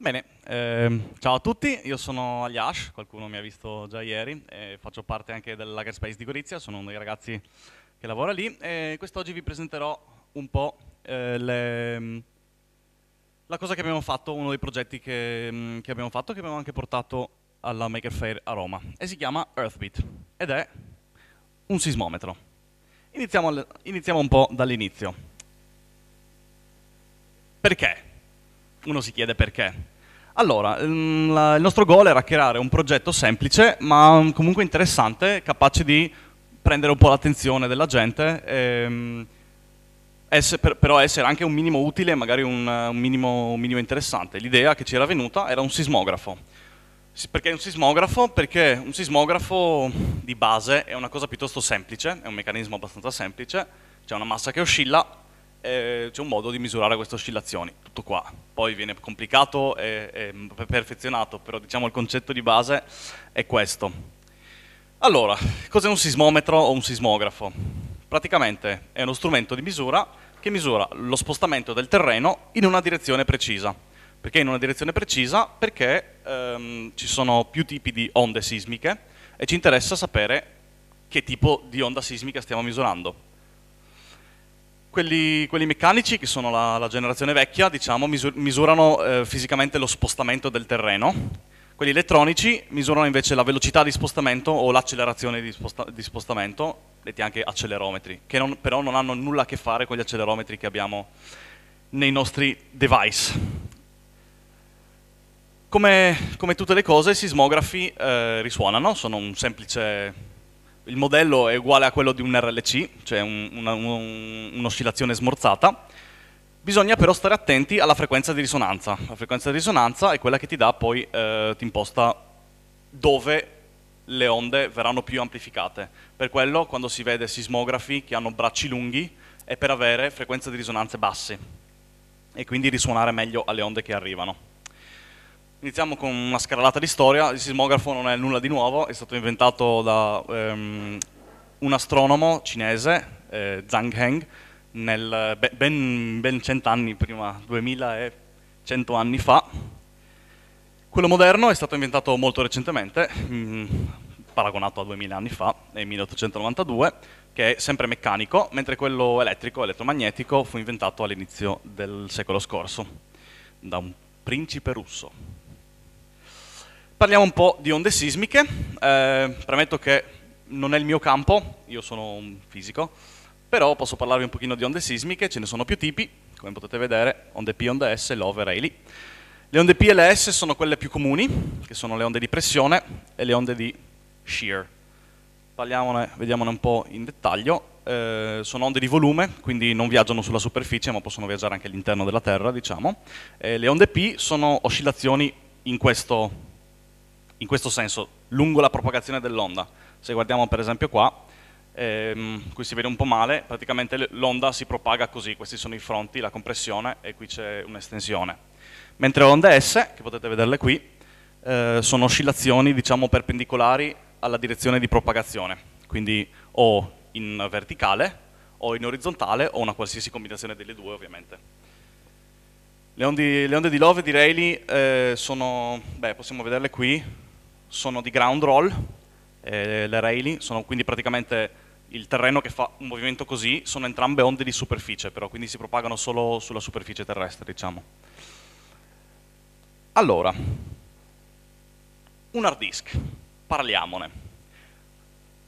Bene, ehm, ciao a tutti, io sono Aliash, qualcuno mi ha visto già ieri, eh, faccio parte anche dell'Hackerspace di Gorizia, sono uno dei ragazzi che lavora lì e quest'oggi vi presenterò un po' eh, le, la cosa che abbiamo fatto, uno dei progetti che, mm, che abbiamo fatto che abbiamo anche portato alla Maker Fair a Roma e si chiama Earthbeat ed è un sismometro. iniziamo, iniziamo un po' dall'inizio. Perché? uno si chiede perché. Allora, ehm, il nostro goal era creare un progetto semplice ma comunque interessante, capace di prendere un po' l'attenzione della gente, ehm, essere, però essere anche un minimo utile, magari un, un, minimo, un minimo interessante. L'idea che ci era venuta era un sismografo. Perché un sismografo? Perché un sismografo di base è una cosa piuttosto semplice, è un meccanismo abbastanza semplice, c'è una massa che oscilla, eh, c'è un modo di misurare queste oscillazioni, tutto qua. Poi viene complicato e, e perfezionato, però diciamo il concetto di base è questo. Allora, cos'è un sismometro o un sismografo? Praticamente è uno strumento di misura che misura lo spostamento del terreno in una direzione precisa. Perché in una direzione precisa? Perché ehm, ci sono più tipi di onde sismiche e ci interessa sapere che tipo di onda sismica stiamo misurando. Quelli, quelli, meccanici, che sono la, la generazione vecchia, diciamo, misur misurano eh, fisicamente lo spostamento del terreno. Quelli elettronici misurano invece la velocità di spostamento o l'accelerazione di, sposta di, spostamento, detti anche accelerometri, che non, però non hanno nulla a che fare con gli accelerometri che abbiamo nei nostri device. Come, come tutte le cose, i sismografi eh, risuonano, sono un semplice il modello è uguale a quello di un RLC, cioè un'oscillazione un, un, un smorzata, bisogna però stare attenti alla frequenza di risonanza. La frequenza di risonanza è quella che ti dà poi, eh, ti imposta dove le onde verranno più amplificate. Per quello quando si vede sismografi che hanno bracci lunghi è per avere frequenze di risonanza basse e quindi risuonare meglio alle onde che arrivano. Iniziamo con una scalata di storia, il sismografo non è nulla di nuovo, è stato inventato da um, un astronomo cinese, eh, Zhang Heng, nel, ben, ben cent'anni prima, 2100 anni fa. Quello moderno è stato inventato molto recentemente, mh, mm, paragonato a 2000 anni fa, nel 1892, che è sempre meccanico, mentre quello elettrico, elettromagnetico, fu inventato all'inizio del secolo scorso, da un principe russo. Parliamo un po' di onde sismiche, eh, premetto che non è il mio campo, io sono un fisico, però posso parlarvi un pochino di onde sismiche, ce ne sono più tipi, come potete vedere, onde P, onde S, LOVE, Rayleigh. Le onde P e le S sono quelle più comuni, che sono le onde di pressione e le onde di shear. Parliamone, vediamone un po' in dettaglio. Eh, sono onde di volume, quindi non viaggiano sulla superficie, ma possono viaggiare anche all'interno della Terra, diciamo. Eh, le onde P sono oscillazioni in questo in questo senso, lungo la propagazione dell'onda. Se guardiamo per esempio qua, ehm, qui si vede un po' male, praticamente l'onda si propaga così, questi sono i fronti, la compressione e qui c'è un'estensione. Mentre onde S, che potete vederle qui, eh, sono oscillazioni diciamo perpendicolari alla direzione di propagazione, quindi o in verticale o in orizzontale o una qualsiasi combinazione delle due ovviamente. Le onde, le onde di Love di Rayleigh eh, sono, beh, possiamo vederle qui, sono di ground roll, eh, le railing sono quindi praticamente il terreno che fa un movimento così, sono entrambe onde di superficie però, quindi si propagano solo sulla superficie terrestre, diciamo. Allora, un hard disk, parliamone.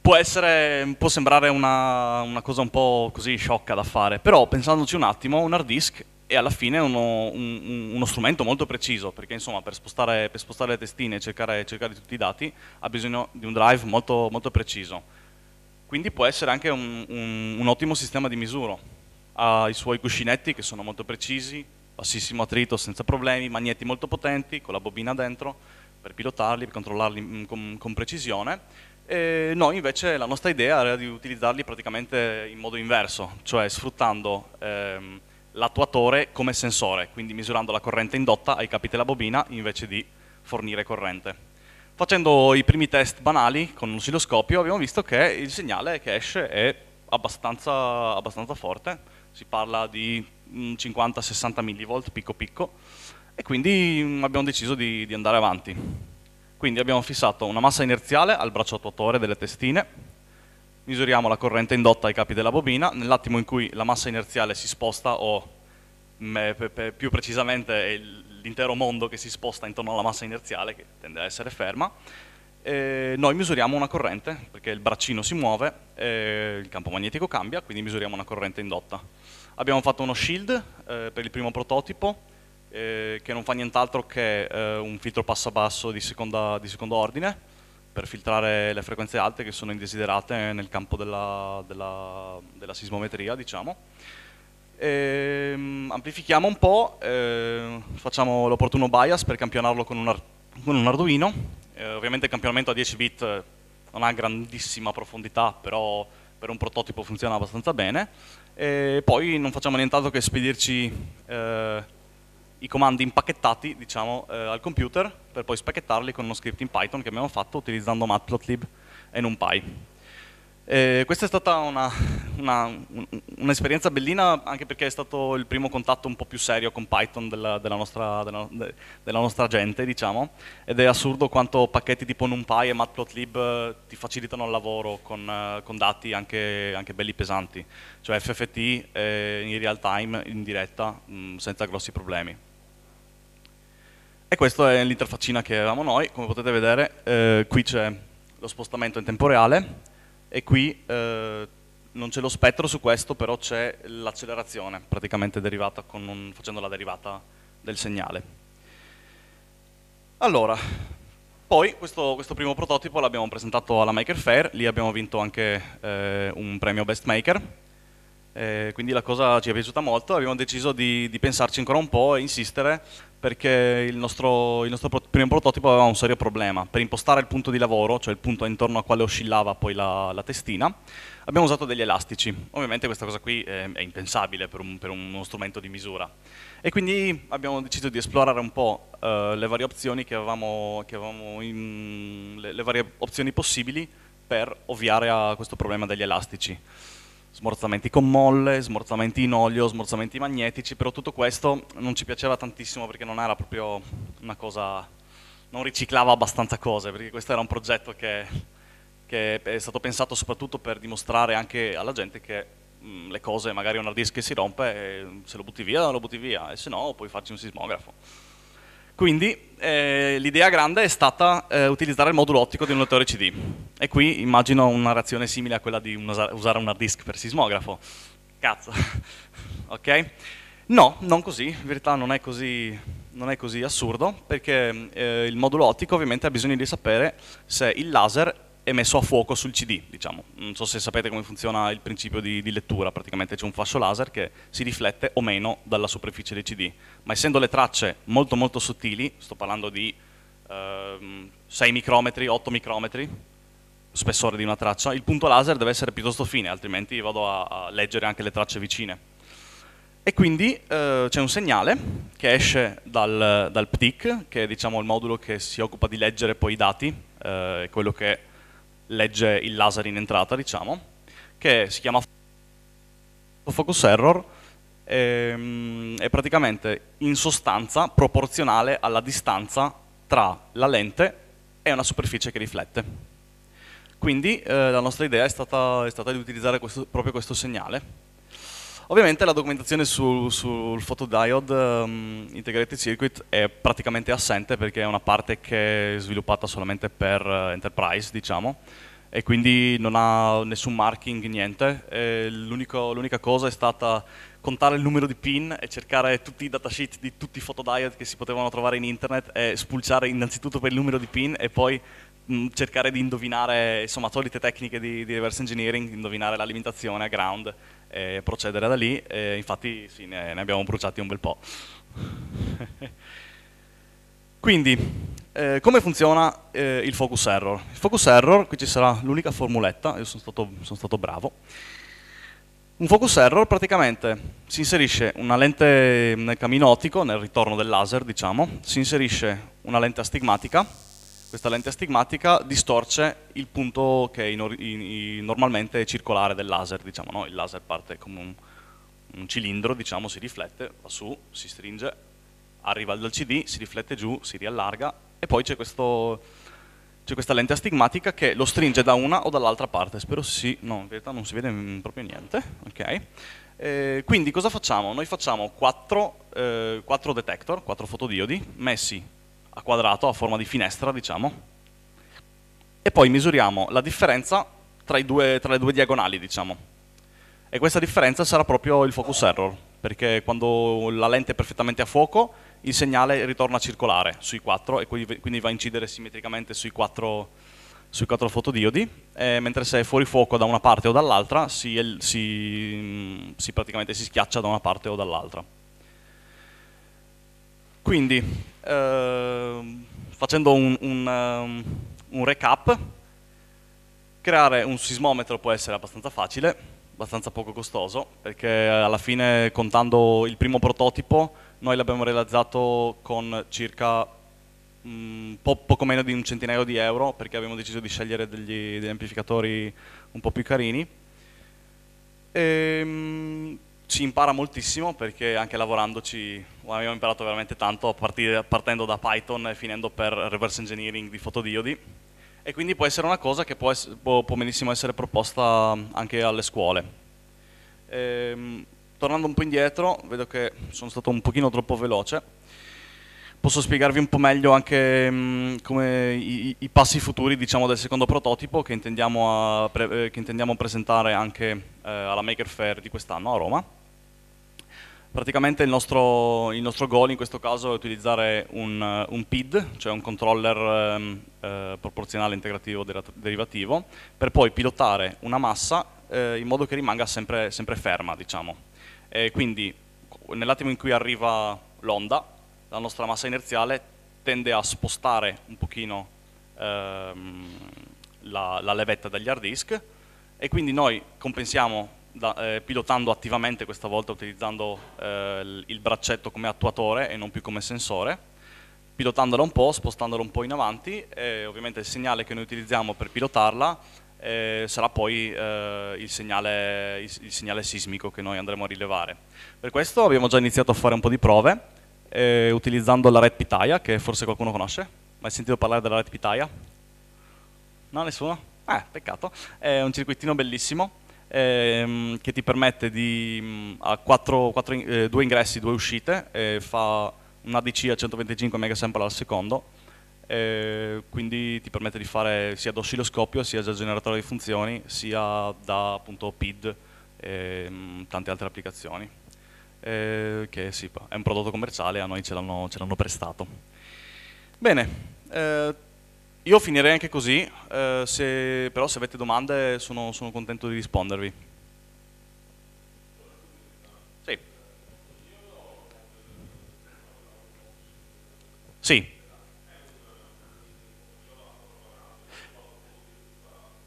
Può, essere, può sembrare una, una cosa un po' così sciocca da fare, però pensandoci un attimo, un hard disk e alla fine è uno, un, uno, strumento molto preciso, perché insomma per spostare, per spostare le testine e cercare, cercare, tutti i dati ha bisogno di un drive molto, molto preciso. Quindi può essere anche un, un, un ottimo sistema di misura, ha i suoi cuscinetti che sono molto precisi, bassissimo attrito senza problemi, magneti molto potenti con la bobina dentro per pilotarli, per controllarli mm, con, con precisione e noi invece la nostra idea era di utilizzarli praticamente in modo inverso, cioè sfruttando ehm, l'attuatore come sensore, quindi misurando la corrente indotta ai capi della bobina invece di fornire corrente. Facendo i primi test banali con un oscilloscopio abbiamo visto che il segnale che esce è abbastanza, abbastanza forte, si parla di 50-60 mm, mV picco picco e quindi mm, abbiamo deciso di, di andare avanti. Quindi abbiamo fissato una massa inerziale al braccio attuatore delle testine misuriamo la corrente indotta ai capi della bobina, nell'attimo in cui la massa inerziale si sposta o mm, eh, più precisamente l'intero mondo che si sposta intorno alla massa inerziale che tende a essere ferma, eh, noi misuriamo una corrente perché il braccino si muove, eh, il campo magnetico cambia, quindi misuriamo una corrente indotta. Abbiamo fatto uno shield eh, per il primo prototipo eh, che non fa nient'altro che eh, un filtro passo basso di, seconda, di secondo ordine per filtrare le frequenze alte che sono indesiderate nel campo della, della, della sismometria, diciamo. E, ehm, amplifichiamo un po', eh, facciamo l'opportuno bias per campionarlo con un, con un Arduino. Eh, ovviamente il campionamento a 10 bit non ha grandissima profondità, però per un prototipo funziona abbastanza bene. E poi non facciamo nient'altro che spedirci eh, i comandi impacchettati diciamo, eh, al computer per poi spacchettarli con uno script in Python che abbiamo fatto utilizzando matplotlib e numpy. Eh, questa è stata un'esperienza un, bellina anche perché è stato il primo contatto un po' più serio con Python della, della, nostra, della, della nostra, gente diciamo ed è assurdo quanto pacchetti tipo NumPy e Matplotlib eh, ti facilitano il lavoro con, eh, con dati anche, anche, belli pesanti cioè FFT eh, in real time, in diretta, mm, senza grossi problemi. E questa è l'interfaccina che avevamo noi, come potete vedere eh, qui c'è lo spostamento in tempo reale e qui eh, non c'è lo spettro su questo, però c'è l'accelerazione, praticamente derivata un, facendo la derivata del segnale. Allora, poi questo, questo primo prototipo l'abbiamo presentato alla Maker Fair, lì abbiamo vinto anche eh, un premio Best Maker, eh, quindi la cosa ci è piaciuta molto, abbiamo deciso di, di pensarci ancora un po' e insistere perché il nostro, il nostro primo prototipo aveva un serio problema. Per impostare il punto di lavoro, cioè il punto intorno al quale oscillava poi la, la testina, abbiamo usato degli elastici. Ovviamente questa cosa qui è, eh, è impensabile per, un, per, uno strumento di misura. E quindi abbiamo deciso di esplorare un po' eh, le varie opzioni che avevamo, che avevamo in, le, le varie opzioni possibili per ovviare a questo problema degli elastici smorzamenti con molle, smorzamenti in olio, smorzamenti magnetici, però tutto questo non ci piaceva tantissimo perché non era proprio una cosa, non riciclava abbastanza cose, perché questo era un progetto che, che è stato pensato soprattutto per dimostrare anche alla gente che mh, mm, le cose, magari un hard disk che si rompe, eh, se lo butti via lo butti via, e se no puoi farci un sismografo. Quindi eh, l'idea grande è stata eh, utilizzare il modulo ottico di un lettore CD. E qui immagino una reazione simile a quella di usare un hard disk per sismografo. Cazzo, ok? No, non così, in verità non è così, non è così assurdo, perché eh, il modulo ottico ovviamente ha bisogno di sapere se il laser è messo a fuoco sul CD, diciamo. Non so se sapete come funziona il principio di, di lettura, praticamente c'è un fascio laser che si riflette o meno dalla superficie del CD, ma essendo le tracce molto molto sottili, sto parlando di ehm, 6 micrometri, 8 micrometri, spessore di una traccia, il punto laser deve essere piuttosto fine, altrimenti vado a, a leggere anche le tracce vicine. E quindi eh, c'è un segnale che esce dal, dal PTIC, che è diciamo, il modulo che si occupa di leggere poi i dati, eh, quello che legge il laser in entrata, diciamo, che si chiama focus error, ehm, è praticamente in sostanza proporzionale alla distanza tra la lente e una superficie che riflette. Quindi eh, la nostra idea è stata, è stata di utilizzare questo, proprio questo segnale Ovviamente la documentazione sul, sul photodiode um, integrated circuit è praticamente assente perché è una parte che è sviluppata solamente per uh, enterprise, diciamo, e quindi non ha nessun marking, niente. L'unica cosa è stata contare il numero di pin e cercare tutti i datasheet di tutti i photodiode che si potevano trovare in internet e spulciare innanzitutto per il numero di pin e poi mh, cercare di indovinare, insomma, solite tecniche di, di reverse engineering, indovinare l'alimentazione a ground e procedere da lì, infatti sì, ne, ne abbiamo bruciati un bel po'. Quindi, eh, come funziona eh, il focus error? Il focus error, qui ci sarà l'unica formuletta, io sono stato, sono stato, bravo. Un focus error praticamente si inserisce una lente nel mm, camino ottico, nel ritorno del laser diciamo, si inserisce una lente astigmatica questa lente astigmatica distorce il punto che in, in, in, normalmente è circolare del laser, diciamo, no? il laser parte come un, un cilindro, diciamo, si riflette, va su, si stringe, arriva dal CD, si riflette giù, si riallarga e poi c'è questa lente astigmatica che lo stringe da una o dall'altra parte, spero sì, no, in realtà non si vede mm, proprio niente, ok? Eh, quindi cosa facciamo? Noi facciamo quattro, eh, detector, quattro fotodiodi messi a quadrato, a forma di finestra, diciamo, e poi misuriamo la differenza tra, due, tra le due diagonali, diciamo. E questa differenza sarà proprio il focus error, perché quando la lente è perfettamente a fuoco, il segnale ritorna circolare sui quattro e quindi va a incidere simmetricamente sui 4, sui 4 fotodiodi, mentre se è fuori fuoco da una parte o dall'altra, si, si, si praticamente si schiaccia da una parte o dall'altra. Quindi, eh, facendo un, un, ehm, un recap, creare un sismometro può essere abbastanza facile, abbastanza poco costoso, perché alla fine contando il primo prototipo noi l'abbiamo realizzato con circa mh, mm, po poco meno di un centinaio di euro, perché abbiamo deciso di scegliere degli, degli amplificatori un po' più carini. E, ehm, mh, ci impara moltissimo perché anche lavorandoci abbiamo imparato veramente tanto partire, partendo da Python e finendo per reverse engineering di fotodiodi e quindi può essere una cosa che può, può, può benissimo essere proposta anche alle scuole. Ehm, tornando un po' indietro, vedo che sono stato un pochino troppo veloce, posso spiegarvi un po' meglio anche mh, come i, i, passi futuri diciamo, del secondo prototipo che intendiamo, a, pre, eh, che intendiamo presentare anche eh, alla Maker Faire di quest'anno a Roma. Praticamente il nostro, il nostro, goal in questo caso è utilizzare un, eh, un PID, cioè un controller ehm, eh, proporzionale integrativo derivativo, per poi pilotare una massa eh, in modo che rimanga sempre, sempre ferma. Diciamo. quindi nell'attimo in cui arriva l'onda, la nostra massa inerziale tende a spostare un pochino ehm, la, la levetta dagli hard disk e quindi noi compensiamo da, eh, pilotando attivamente questa volta utilizzando eh, il braccetto come attuatore e non più come sensore, pilotandola un po', spostandola un po' in avanti e ovviamente il segnale che noi utilizziamo per pilotarla eh, sarà poi eh, il segnale, il, il, segnale, sismico che noi andremo a rilevare. Per questo abbiamo già iniziato a fare un po' di prove eh, utilizzando la Red Pitaya che forse qualcuno conosce, mai sentito parlare della Red Pitaya? No, nessuno? Eh, peccato, è un circuitino bellissimo ehm, che ti permette di mm, ha 4, 4 eh, due ingressi, due uscite, eh, fa un ADC a 125 mA al secondo, eh, quindi ti permette di fare sia da oscilloscopio, sia da generatore di funzioni, sia da appunto PID e ehm, tante altre applicazioni. Eh, che sì, è un prodotto commerciale, a noi ce l'hanno prestato. Bene, eh, io finirei anche così, eh, se, però se avete domande sono, sono contento di rispondervi. Sì. Sì.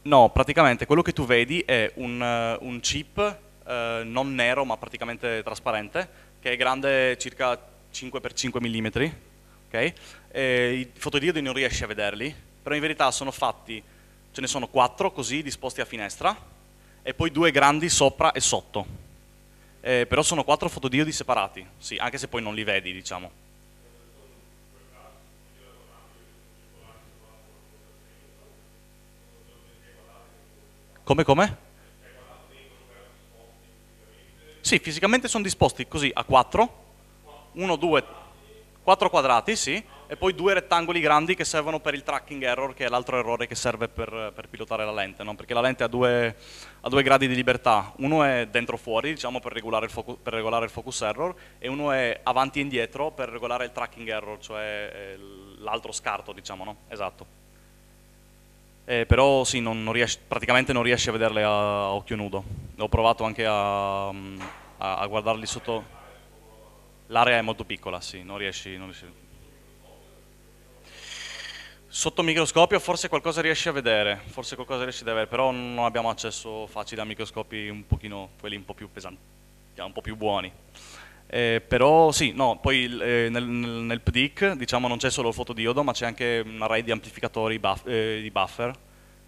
No, praticamente quello che tu vedi è un, eh, un chip eh, non nero ma praticamente trasparente che è grande circa 5x5 mm okay? I fotodiodi non riesci a vederli, però in verità sono fatti, ce ne sono quattro così disposti a finestra e poi due grandi sopra e sotto. Eh, però sono quattro fotodiodi separati, sì, anche se poi non li vedi, diciamo. Come, come? Sì, fisicamente sono disposti così a quattro, uno, due, quattro quadrati, sì, e poi due rettangoli grandi che servono per il tracking error, che è l'altro errore che serve per, per pilotare la lente, no? perché la lente ha due, ha due, gradi di libertà, uno è dentro-fuori, diciamo, per regolare, focus, per regolare, il focus, error, e uno è avanti e indietro per regolare il tracking error, cioè eh, l'altro scarto, diciamo, no? Esatto. Eh, però sì, non, non riesci, praticamente non riesci a vederle a, a occhio nudo. Ho provato anche a, a, a guardarli sotto... L'area è molto piccola, sì, non riesci, non riesci. Sotto microscopio forse qualcosa riesci a vedere, forse qualcosa riesci a vedere, però non abbiamo accesso facile a microscopi un pochino, quelli un po' più pesanti, un po' più buoni. Eh, però sì, no, poi eh, nel, nel, PDIC diciamo, non c'è solo il fotodiodo, ma c'è anche un array di amplificatori buff, eh, di, buffer,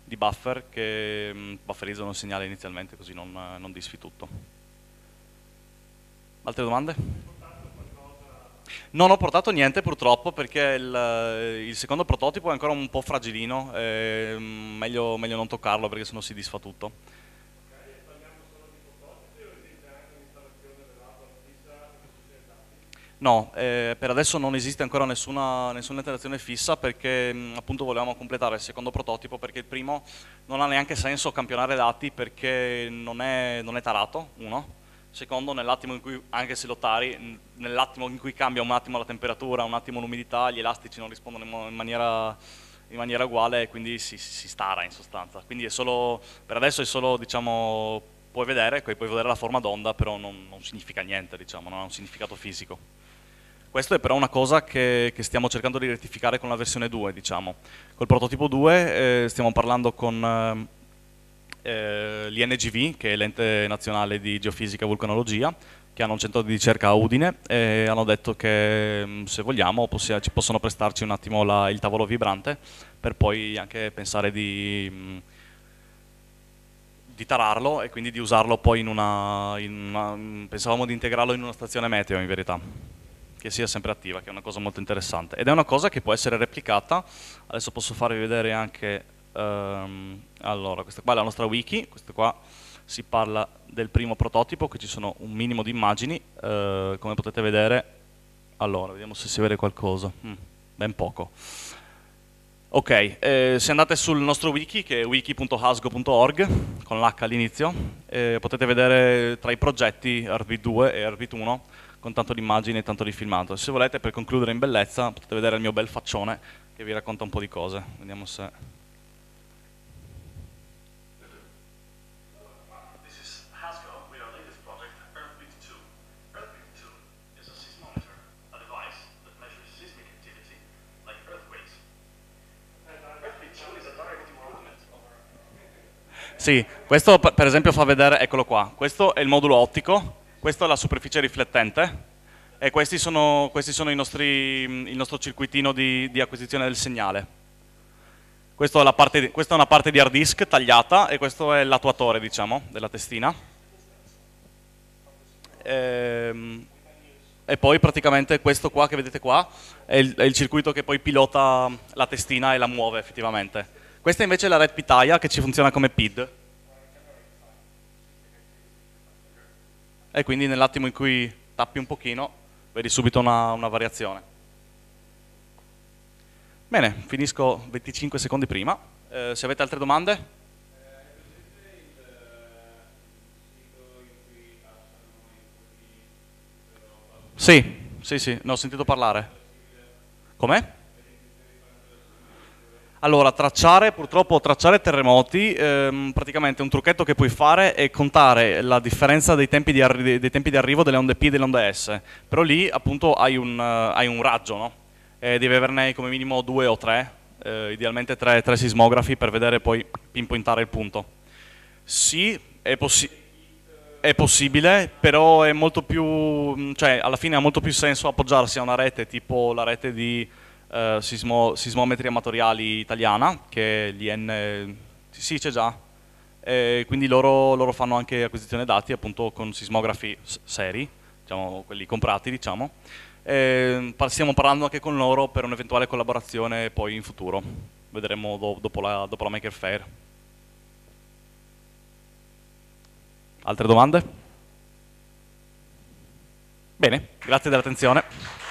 di buffer che mh, mm, bufferizzano il segnale inizialmente così non, non disfi tutto. Altre domande? Non ho portato niente purtroppo perché il, eh, il secondo prototipo è ancora un po' fragilino, mm, meglio, meglio non toccarlo perché sennò si disfa tutto. No, eh, per adesso non esiste ancora nessuna, nessuna interazione fissa perché mh, mm, appunto volevamo completare il secondo prototipo perché il primo non ha neanche senso campionare dati perché non è, non è tarato, uno, Secondo, nell'attimo in cui, anche se lo tari, nell'attimo in cui cambia un attimo la temperatura, un attimo l'umidità, gli elastici non rispondono in maniera, in maniera uguale e quindi si, si, stara in sostanza. Quindi solo, per adesso è solo, diciamo, puoi vedere, puoi vedere la forma d'onda, però non, non significa niente, diciamo, non ha un significato fisico. Questo è però una cosa che, che, stiamo cercando di rettificare con la versione 2, diciamo. Col prototipo 2 eh, stiamo parlando con... Eh, eh, l'INGV, che è l'ente nazionale di geofisica e vulcanologia, che hanno un centro di ricerca a Udine e hanno detto che mm, se vogliamo possiamo, ci possono prestarci un attimo la, il tavolo vibrante per poi anche pensare di, mm, di tararlo e quindi di usarlo poi in una, in una, mm, pensavamo di integrarlo in una stazione meteo in verità che sia sempre attiva, che è una cosa molto interessante ed è una cosa che può essere replicata adesso posso farvi vedere anche Um, allora, questa qua è la nostra wiki, questa qua si parla del primo prototipo, che ci sono un minimo di immagini, uh, come potete vedere, allora, vediamo se si vede qualcosa, mm, ben poco. Ok, eh, se andate sul nostro wiki, che è wiki.hasgo.org, con l'H all'inizio, eh, potete vedere tra i progetti RV2 e RV1, con tanto di immagini e tanto di filmato. Se volete, per concludere in bellezza, potete vedere il mio bel faccione, che vi racconta un po' di cose. Vediamo se Sì, questo per esempio fa vedere, eccolo qua, questo è il modulo ottico, questa è la superficie riflettente e questi sono, questi sono nostri, mm, il nostro circuitino di, di, acquisizione del segnale. Questa è, parte, questa è una parte di hard disk tagliata e questo è l'attuatore, diciamo, della testina. Ehm, e poi praticamente questo qua che vedete qua è il, è il, circuito che poi pilota la testina e la muove effettivamente. Questa invece è la red pitaya che ci funziona come PID. e quindi nell'attimo in cui tappi un pochino vedi subito una, una variazione. Bene, finisco 25 secondi prima. Eh, se avete altre domande? Eh, sì, sì, sì, ne ho sentito parlare. Com'è? Allora, tracciare, purtroppo tracciare terremoti, ehm, praticamente un trucchetto che puoi fare è contare la differenza dei tempi di, arri dei tempi di arrivo delle onde P e delle onde S, però lì appunto hai un, uh, hai un raggio, no? eh, devi averne come minimo due o tre, eh, idealmente tre, tre, sismografi per vedere poi pinpointare il punto. Sì, è, possi è possibile, però è molto più, cioè alla fine ha molto più senso appoggiarsi a una rete tipo la rete di eh, sismo, sismometri amatoriali italiana, che è l'IN, sì c'è già, e quindi loro, loro, fanno anche acquisizione dati appunto con sismografi seri, diciamo, quelli comprati diciamo, e stiamo parlando anche con loro per un'eventuale collaborazione poi in futuro, vedremo do, dopo, la, dopo la Maker Fair. Altre domande? Bene, grazie dell'attenzione.